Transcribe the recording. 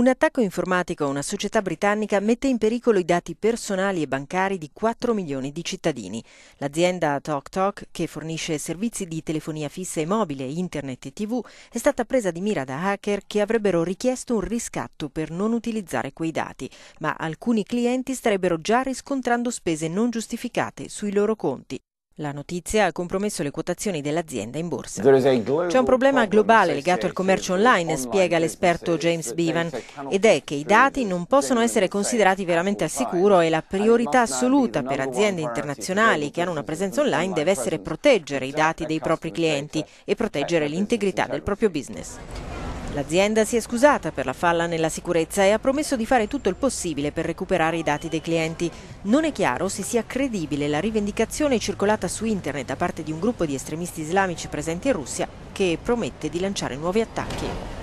Un attacco informatico a una società britannica mette in pericolo i dati personali e bancari di 4 milioni di cittadini. L'azienda TalkTalk, che fornisce servizi di telefonia fissa e mobile, internet e tv, è stata presa di mira da hacker che avrebbero richiesto un riscatto per non utilizzare quei dati, ma alcuni clienti starebbero già riscontrando spese non giustificate sui loro conti. La notizia ha compromesso le quotazioni dell'azienda in borsa. C'è un problema globale legato al commercio uh, online, spiega l'esperto James Bevan, ed è che i dati non possono essere considerati veramente al sicuro e la priorità assoluta per aziende internazionali che hanno una presenza online deve essere proteggere i dati dei propri clienti e proteggere l'integrità del proprio business. L'azienda si è scusata per la falla nella sicurezza e ha promesso di fare tutto il possibile per recuperare i dati dei clienti. Non è chiaro se sia credibile la rivendicazione circolata su internet da parte di un gruppo di estremisti islamici presenti in Russia che promette di lanciare nuovi attacchi.